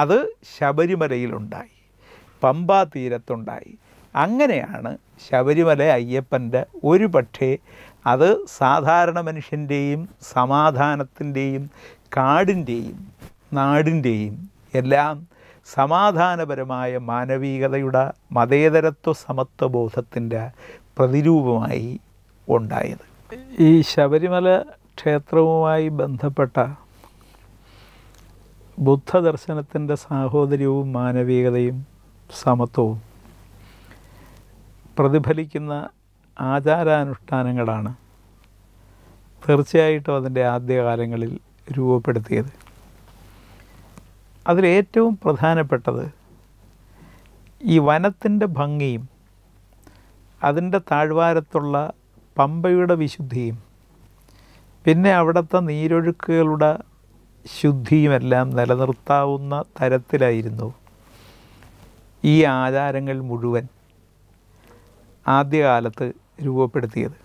അത് ശബരിമലയിലുണ്ടായി പമ്പാ തീരത്തുണ്ടായി അങ്ങനെയാണ് ശബരിമല അയ്യപ്പൻ്റെ ഒരു പക്ഷേ അത് സാധാരണ മനുഷ്യൻ്റെയും സമാധാനത്തിൻ്റെയും കാടിൻ്റെയും നാടിൻ്റെയും എല്ലാം സമാധാനപരമായ മാനവികതയുടെ മതേതരത്വ ബോധത്തിൻ്റെ പ്രതിരൂപമായി ഉണ്ടായത് ഈ ശബരിമല ക്ഷേത്രവുമായി ബന്ധപ്പെട്ട ബുദ്ധദർശനത്തിൻ്റെ സാഹോദര്യവും മാനവികതയും സമത്വവും പ്രതിഫലിക്കുന്ന ആചാരാനുഷ്ഠാനങ്ങളാണ് തീർച്ചയായിട്ടും അതിൻ്റെ ആദ്യകാലങ്ങളിൽ രൂപപ്പെടുത്തിയത് അതിലേറ്റവും പ്രധാനപ്പെട്ടത് ഈ വനത്തിൻ്റെ ഭംഗിയും അതിൻ്റെ താഴ്വാരത്തുള്ള പമ്പയുടെ വിശുദ്ധിയും പിന്നെ അവിടുത്തെ നീരൊഴുക്കുകളുടെ ശുദ്ധിയുമെല്ലാം നിലനിർത്താവുന്ന തരത്തിലായിരുന്നു ഈ ആചാരങ്ങൾ മുഴുവൻ ആദ്യകാലത്ത് രൂപപ്പെടുത്തിയത്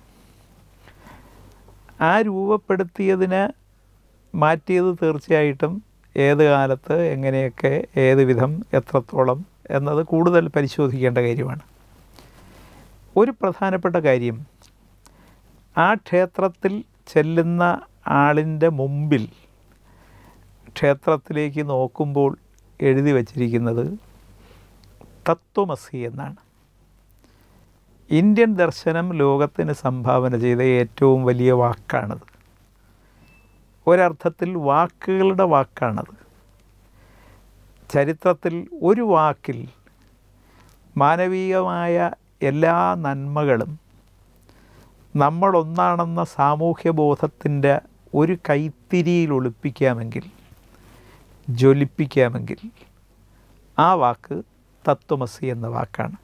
ആ രൂപപ്പെടുത്തിയതിന് മാറ്റിയത് തീർച്ചയായിട്ടും ഏത് കാലത്ത് എങ്ങനെയൊക്കെ ഏത് വിധം എത്രത്തോളം എന്നത് കൂടുതൽ പരിശോധിക്കേണ്ട കാര്യമാണ് ഒരു പ്രധാനപ്പെട്ട കാര്യം ആ ക്ഷേത്രത്തിൽ ചെല്ലുന്ന ആളിൻ്റെ മുമ്പിൽ ക്ഷേത്രത്തിലേക്ക് നോക്കുമ്പോൾ എഴുതി വച്ചിരിക്കുന്നത് തത്വമസി എന്നാണ് ഇന്ത്യൻ ദർശനം ലോകത്തിന് സംഭാവന ചെയ്ത ഏറ്റവും വലിയ വാക്കാണത് ഒരർത്ഥത്തിൽ വാക്കുകളുടെ വാക്കാണത് ചരിത്രത്തിൽ ഒരു വാക്കിൽ മാനവികമായ എല്ലാ നന്മകളും നമ്മളൊന്നാണെന്ന സാമൂഹ്യബോധത്തിൻ്റെ ഒരു കൈത്തിരിയിൽ ഒളിപ്പിക്കാമെങ്കിൽ ജ്വലിപ്പിക്കാമെങ്കിൽ ആ വാക്ക് തത്വമസി എന്ന വാക്കാണ്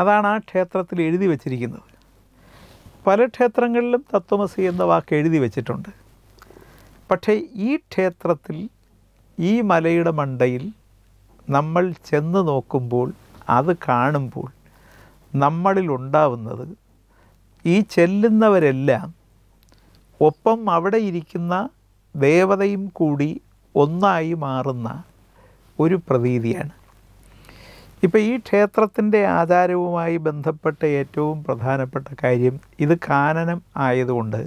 അതാണ് ആ ക്ഷേത്രത്തിൽ എഴുതി വച്ചിരിക്കുന്നത് പല ക്ഷേത്രങ്ങളിലും തത്വമസി എന്ന വാക്ക് എഴുതി വച്ചിട്ടുണ്ട് പക്ഷേ ഈ ക്ഷേത്രത്തിൽ ഈ മലയുടെ മണ്ടയിൽ നമ്മൾ ചെന്ന് നോക്കുമ്പോൾ അത് കാണുമ്പോൾ നമ്മളിൽ ഉണ്ടാവുന്നത് ഈ ചെല്ലുന്നവരെല്ലാം ഒപ്പം അവിടെ ഇരിക്കുന്ന ദേവതയും കൂടി ഒന്നായി മാറുന്ന ഒരു പ്രതീതിയാണ് ഇപ്പോൾ ഈ ക്ഷേത്രത്തിൻ്റെ ആചാരവുമായി ബന്ധപ്പെട്ട ഏറ്റവും പ്രധാനപ്പെട്ട കാര്യം ഇത് കാനനം ആയതുകൊണ്ട്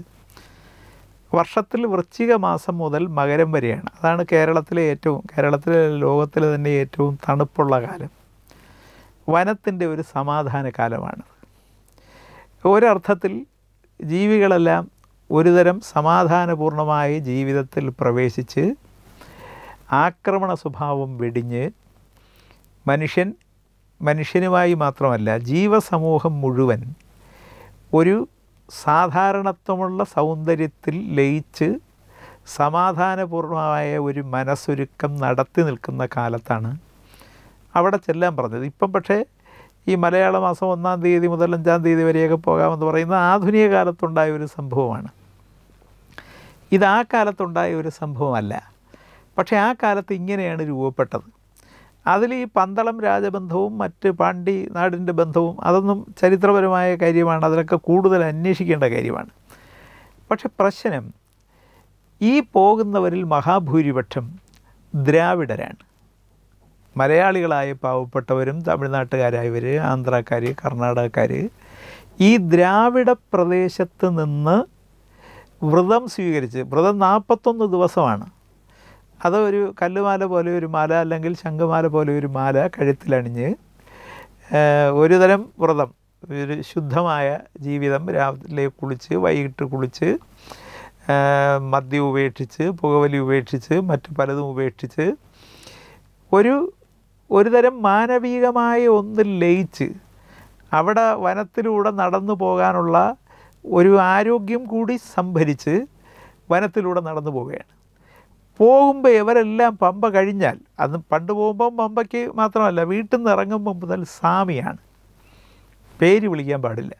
വർഷത്തിൽ വൃശ്ചിക മാസം മുതൽ മകരം വരെയാണ് അതാണ് കേരളത്തിലെ ഏറ്റവും കേരളത്തിലെ ലോകത്തിലെ തന്നെ ഏറ്റവും തണുപ്പുള്ള കാലം വനത്തിൻ്റെ ഒരു സമാധാന കാലമാണ് ഒരർത്ഥത്തിൽ ജീവികളെല്ലാം ഒരുതരം സമാധാനപൂർണമായ ജീവിതത്തിൽ പ്രവേശിച്ച് ആക്രമണ സ്വഭാവം വെടിഞ്ഞ് മനുഷ്യൻ മനുഷ്യനുമായി മാത്രമല്ല ജീവസമൂഹം മുഴുവൻ ഒരു സാധാരണത്വമുള്ള സൗന്ദര്യത്തിൽ ലയിച്ച് സമാധാനപൂർണമായ ഒരു മനസ്സൊരുക്കം നടത്തി നിൽക്കുന്ന കാലത്താണ് അവിടെ ചെല്ലാൻ പറഞ്ഞത് ഇപ്പം പക്ഷേ ഈ മലയാള മാസം ഒന്നാം തീയതി മുതൽ അഞ്ചാം തീയതി വരെയൊക്കെ പോകാമെന്ന് പറയുന്നത് ആധുനിക കാലത്തുണ്ടായ ഒരു സംഭവമാണ് ഇത് ആ കാലത്തുണ്ടായ ഒരു സംഭവമല്ല പക്ഷേ ആ കാലത്ത് ഇങ്ങനെയാണ് രൂപപ്പെട്ടത് അതിൽ ഈ പന്തളം രാജബന്ധവും മറ്റ് പാണ്ഡി നാടിൻ്റെ ബന്ധവും അതൊന്നും ചരിത്രപരമായ കാര്യമാണ് അതിലൊക്കെ കൂടുതൽ അന്വേഷിക്കേണ്ട കാര്യമാണ് പക്ഷെ പ്രശ്നം ഈ പോകുന്നവരിൽ മഹാഭൂരിപക്ഷം ദ്രാവിഡരാണ് മലയാളികളായ പാവപ്പെട്ടവരും തമിഴ്നാട്ടുകാരായവർ ആന്ധ്രാക്കാർ കർണാടകക്കാർ ഈ ദ്രാവിഡ പ്രദേശത്ത് നിന്ന് വ്രതം സ്വീകരിച്ച് വ്രതം നാൽപ്പത്തൊന്ന് ദിവസമാണ് അതൊരു കല്ലുമാല പോലെ ഒരു മാല അല്ലെങ്കിൽ ശംഖുമാല പോലെ ഒരു മാല കഴുത്തിലണിഞ്ഞ് ഒരുതരം വ്രതം ഒരു ശുദ്ധമായ ജീവിതം രാവിലെ കുളിച്ച് വൈകിട്ട് കുളിച്ച് മദ്യം ഉപേക്ഷിച്ച് പുകവലി ഉപേക്ഷിച്ച് മറ്റ് പലതും ഉപേക്ഷിച്ച് ഒരു ഒരുതരം മാനവീകമായ ഒന്ന് ലയിച്ച് അവിടെ വനത്തിലൂടെ നടന്നു പോകാനുള്ള ഒരു ആരോഗ്യം കൂടി സംഭരിച്ച് വനത്തിലൂടെ നടന്നു പോവുകയാണ് പോകുമ്പോൾ ഇവരെല്ലാം പമ്പ കഴിഞ്ഞാൽ അന്ന് പണ്ട് പോകുമ്പം പമ്പയ്ക്ക് മാത്രമല്ല വീട്ടിൽ നിന്ന് ഇറങ്ങുമ്പോൾ മുതൽ സ്വാമിയാണ് പേര് വിളിക്കാൻ പാടില്ല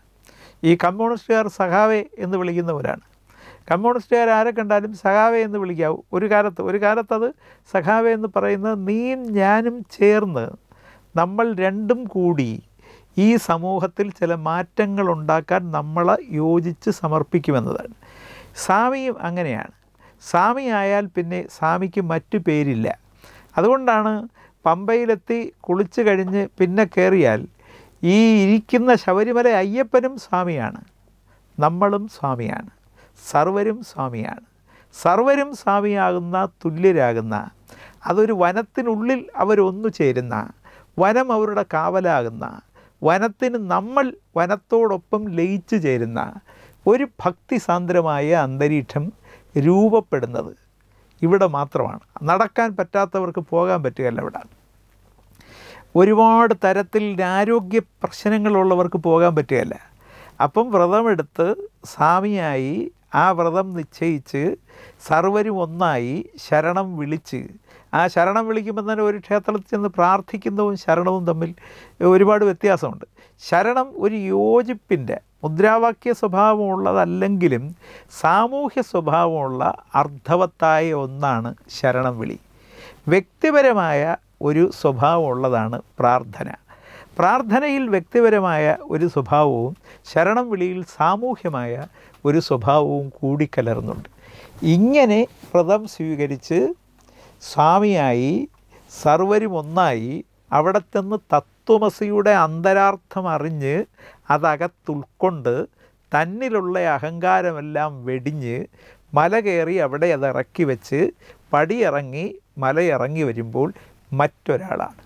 ഈ കമ്മ്യൂണിസ്റ്റുകാർ സഹാവേ എന്ന് വിളിക്കുന്നവരാണ് കമ്മ്യൂണിസ്റ്റുകാർ ആരെ കണ്ടാലും സഖാവേ എന്ന് വിളിക്കാവൂ ഒരു കാലത്ത് ഒരു കാലത്തത് സഖാവേ എന്ന് പറയുന്നത് നീയും ഞാനും ചേർന്ന് നമ്മൾ രണ്ടും കൂടി ഈ സമൂഹത്തിൽ ചില മാറ്റങ്ങൾ ഉണ്ടാക്കാൻ നമ്മളെ യോജിച്ച് സമർപ്പിക്കുമെന്നതാണ് സ്വാമിയും അങ്ങനെയാണ് സാമി ആയാൽ പിന്നെ സ്വാമിക്ക് മറ്റു പേരില്ല അതുകൊണ്ടാണ് പമ്പയിലെത്തി കുളിച്ചു കഴിഞ്ഞ് പിന്നെ കയറിയാൽ ഈ ഇരിക്കുന്ന ശബരിമല അയ്യപ്പനും സ്വാമിയാണ് നമ്മളും സ്വാമിയാണ് സർവരും സ്വാമിയാണ് സർവരും സ്വാമിയാകുന്ന തുല്യരാകുന്ന അതൊരു വനത്തിനുള്ളിൽ അവരൊന്നു ചേരുന്ന വനം അവരുടെ കാവലാകുന്ന വനത്തിന് നമ്മൾ വനത്തോടൊപ്പം ലയിച്ചു ചേരുന്ന ഒരു ഭക്തി സാന്ദ്രമായ അന്തരീക്ഷം രൂപപ്പെടുന്നത് ഇവിടെ മാത്രമാണ് നടക്കാൻ പറ്റാത്തവർക്ക് പോകാൻ പറ്റുകയല്ല ഇവിടെ ഒരുപാട് തരത്തിൽ ആരോഗ്യ പ്രശ്നങ്ങളുള്ളവർക്ക് പോകാൻ പറ്റുകയല്ല അപ്പം വ്രതമെടുത്ത് സ്വാമിയായി ആ വ്രതം നിശ്ചയിച്ച് സർവരും ഒന്നായി ശരണം വിളിച്ച് ആ ശരണം വിളിക്കുമ്പോൾ തന്നെ ഒരു ക്ഷേത്രത്തിൽ ചെന്ന് പ്രാർത്ഥിക്കുന്നതും ശരണവും തമ്മിൽ ഒരുപാട് വ്യത്യാസമുണ്ട് ശരണം ഒരു യോജിപ്പിൻ്റെ മുദ്രാവാക്യ സ്വഭാവമുള്ളതല്ലെങ്കിലും സാമൂഹ്യ സ്വഭാവമുള്ള അർത്ഥവത്തായ ഒന്നാണ് ശരണം വിളി വ്യക്തിപരമായ ഒരു സ്വഭാവമുള്ളതാണ് പ്രാർത്ഥന പ്രാർത്ഥനയിൽ വ്യക്തിപരമായ ഒരു സ്വഭാവവും ശരണം വിളിയിൽ സാമൂഹ്യമായ ഒരു സ്വഭാവവും കൂടിക്കലർന്നുണ്ട് ഇങ്ങനെ വ്രതം സ്വീകരിച്ച് സ്വാമിയായി സർവരും ഒന്നായി അവിടെ ചെന്ന് തത്വമസിയുടെ അന്തരാർത്ഥം അറിഞ്ഞ് അതകത്തുൾക്കൊണ്ട് തന്നിലുള്ള അഹങ്കാരമെല്ലാം വെടിഞ്ഞ് മല കയറി അവിടെ അതിറക്കി വെച്ച് പടിയിറങ്ങി മലയിറങ്ങി വരുമ്പോൾ മറ്റൊരാളാണ്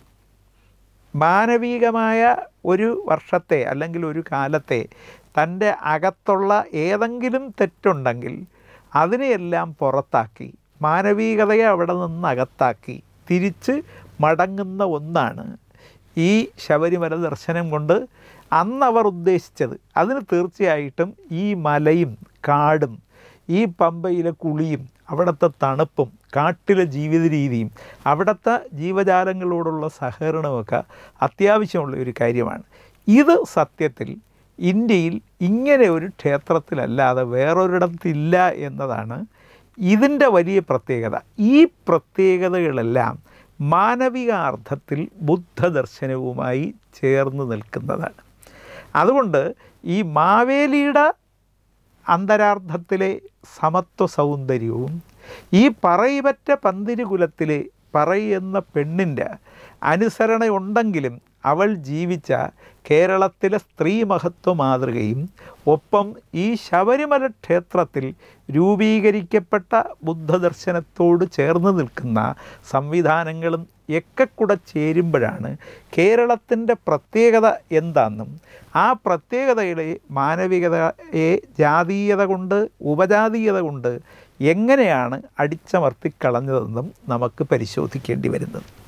മാനവീകമായ ഒരു വർഷത്തെ അല്ലെങ്കിൽ ഒരു കാലത്തെ തൻ്റെ അകത്തുള്ള ഏതെങ്കിലും തെറ്റുണ്ടെങ്കിൽ അതിനെയെല്ലാം പുറത്താക്കി മാനവികതയെ അവിടെ നിന്ന് അകത്താക്കി തിരിച്ച് മടങ്ങുന്ന ഒന്നാണ് ഈ ശബരിമല ദർശനം കൊണ്ട് അന്നവർ ഉദ്ദേശിച്ചത് അതിന് തീർച്ചയായിട്ടും ഈ മലയും കാടും ഈ പമ്പയിലെ കുളിയും അവിടുത്തെ തണുപ്പും കാട്ടിലെ ജീവിത രീതിയും അവിടുത്തെ ജീവജാലങ്ങളോടുള്ള സഹകരണമൊക്കെ അത്യാവശ്യമുള്ള ഒരു കാര്യമാണ് ഇത് സത്യത്തിൽ ഇന്ത്യയിൽ ഇങ്ങനെ ഒരു ക്ഷേത്രത്തിലല്ലാതെ വേറൊരിടത്തില്ല എന്നതാണ് ഇതിൻ്റെ വലിയ പ്രത്യേകത ഈ പ്രത്യേകതകളെല്ലാം മാനവികാർത്ഥത്തിൽ ബുദ്ധദർശനവുമായി ചേർന്ന് നിൽക്കുന്നതാണ് അതുകൊണ്ട് ഈ മാവേലിയുടെ അന്തരാർത്ഥത്തിലെ സമത്വ സൗന്ദര്യവും ഈ പറയിപറ്റ പന്തിരുകുലത്തിലെ എന്ന പെണ്ണിൻ്റെ അനുസരണയുണ്ടെങ്കിലും അവൾ ജീവിച്ച കേരളത്തിലെ സ്ത്രീ മഹത്വ മാതൃകയും ഒപ്പം ഈ ശബരിമല ക്ഷേത്രത്തിൽ രൂപീകരിക്കപ്പെട്ട ബുദ്ധദർശനത്തോട് ചേർന്ന് നിൽക്കുന്ന സംവിധാനങ്ങളും ഒക്കെ കൂടെ ചേരുമ്പോഴാണ് കേരളത്തിൻ്റെ പ്രത്യേകത എന്താണെന്നും ആ പ്രത്യേകതയുടെ മാനവികതയെ ജാതീയത കൊണ്ട് ഉപജാതീയത കൊണ്ട് എങ്ങനെയാണ് അടിച്ചമർത്തിക്കളഞ്ഞതെന്നും നമുക്ക് പരിശോധിക്കേണ്ടി വരുന്നത്